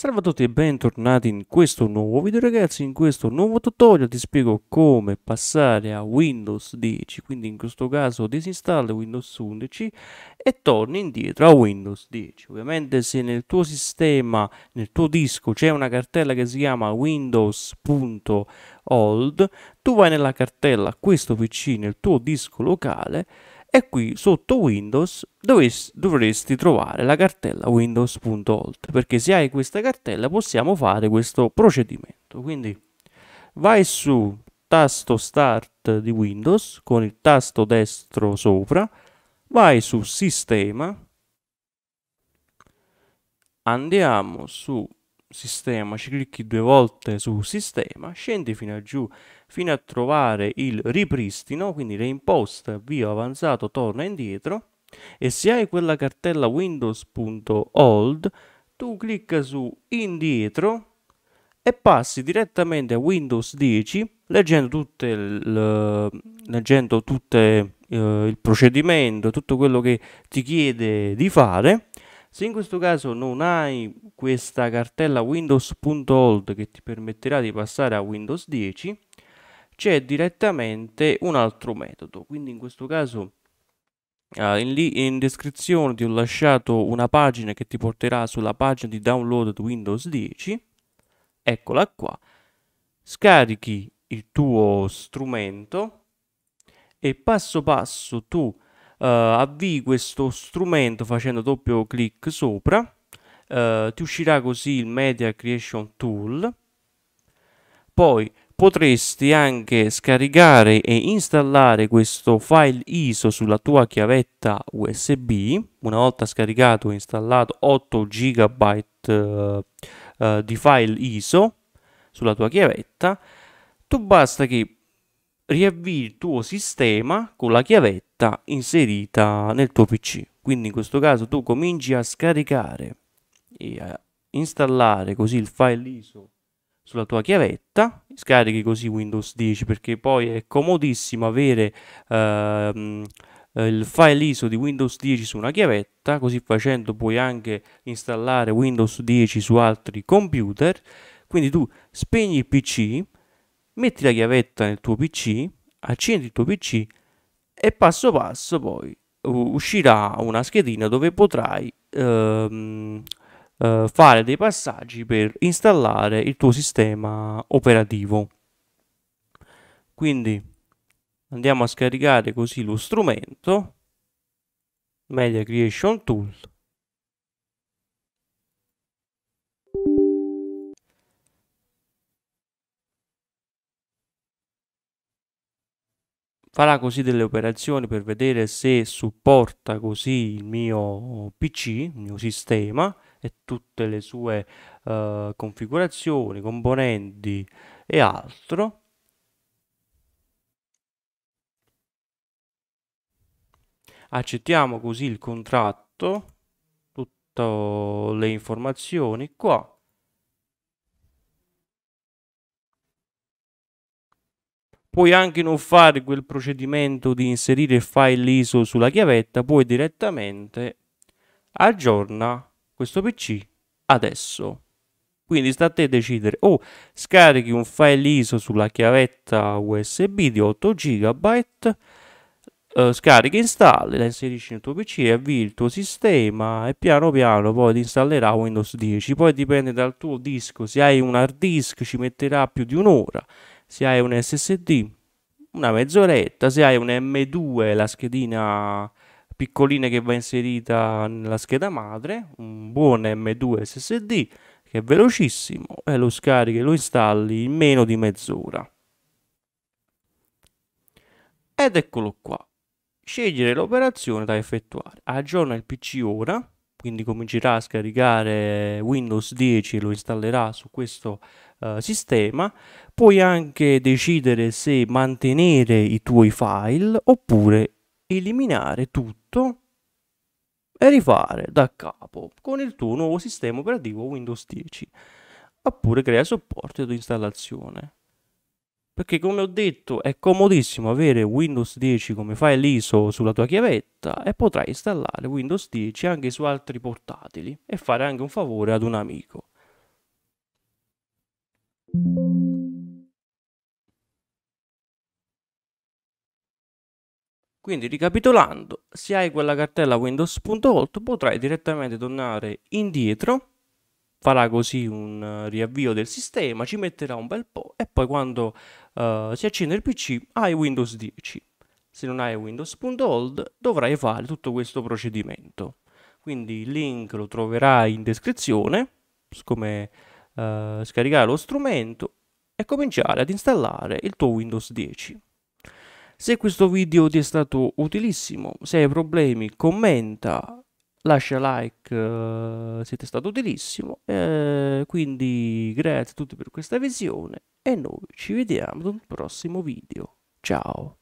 Salve a tutti e bentornati in questo nuovo video ragazzi, in questo nuovo tutorial ti spiego come passare a Windows 10, quindi in questo caso disinstalla Windows 11 e torni indietro a Windows 10. Ovviamente se nel tuo sistema, nel tuo disco c'è una cartella che si chiama windows.old, tu vai nella cartella questo PC nel tuo disco locale e qui sotto Windows dovresti trovare la cartella windows.olt perché se hai questa cartella possiamo fare questo procedimento. Quindi vai su tasto start di Windows con il tasto destro sopra, vai su sistema, andiamo su sistema, ci clicchi due volte su sistema, scendi fino a giù fino a trovare il ripristino, quindi le avvio avanzato, torna indietro e se hai quella cartella windows.old tu clicca su indietro e passi direttamente a Windows 10 leggendo, tutte il, leggendo tutte, eh, il procedimento, tutto quello che ti chiede di fare se in questo caso non hai questa cartella windows.old che ti permetterà di passare a Windows 10, c'è direttamente un altro metodo. Quindi in questo caso ah, in, in descrizione ti ho lasciato una pagina che ti porterà sulla pagina di download di Windows 10. Eccola qua. Scarichi il tuo strumento e passo passo tu eh, avvii questo strumento facendo doppio clic sopra uh, ti uscirà così il media creation tool poi potresti anche scaricare e installare questo file ISO sulla tua chiavetta USB una volta scaricato e installato 8 GB uh, uh, di file ISO sulla tua chiavetta tu basta che riavvii il tuo sistema con la chiavetta inserita nel tuo PC. Quindi in questo caso tu cominci a scaricare e a installare così il file ISO sulla tua chiavetta, scarichi così Windows 10 perché poi è comodissimo avere ehm, eh, il file ISO di Windows 10 su una chiavetta, così facendo puoi anche installare Windows 10 su altri computer, quindi tu spegni il PC, metti la chiavetta nel tuo PC, accendi il tuo PC e passo passo poi uscirà una schedina dove potrai ehm, eh, fare dei passaggi per installare il tuo sistema operativo. Quindi andiamo a scaricare così lo strumento Media Creation Tool farà così delle operazioni per vedere se supporta così il mio PC, il mio sistema e tutte le sue eh, configurazioni, componenti e altro. Accettiamo così il contratto, tutte le informazioni qua puoi anche non fare quel procedimento di inserire il file ISO sulla chiavetta, puoi direttamente aggiorna questo PC adesso. Quindi sta a te decidere o scarichi un file ISO sulla chiavetta USB di 8 GB, eh, scarichi, installi, la inserisci nel tuo PC, avvii il tuo sistema e piano piano poi ti installerà Windows 10. Poi dipende dal tuo disco, se hai un hard disk ci metterà più di un'ora se hai un SSD una mezz'oretta, se hai un M2 la schedina piccolina che va inserita nella scheda madre, un buon M2 SSD che è velocissimo e lo scarichi e lo installi in meno di mezz'ora. Ed eccolo qua. Scegliere l'operazione da effettuare. Aggiorna il PC ora quindi comincerà a scaricare Windows 10 e lo installerà su questo uh, sistema, puoi anche decidere se mantenere i tuoi file oppure eliminare tutto e rifare da capo con il tuo nuovo sistema operativo Windows 10, oppure crea supporto di installazione perché come ho detto è comodissimo avere Windows 10 come file ISO sulla tua chiavetta e potrai installare Windows 10 anche su altri portatili e fare anche un favore ad un amico. Quindi ricapitolando, se hai quella cartella Windows.8 potrai direttamente tornare indietro farà così un eh, riavvio del sistema, ci metterà un bel po' e poi quando uh, si accende il PC hai Windows 10. Se non hai Windows.old dovrai fare tutto questo procedimento. Quindi il link lo troverai in descrizione, come uh, scaricare lo strumento e cominciare ad installare il tuo Windows 10. Se questo video ti è stato utilissimo, se hai problemi commenta, lascia like, eh, siete stato utilissimo, eh, quindi grazie a tutti per questa visione e noi ci vediamo ad un prossimo video, ciao!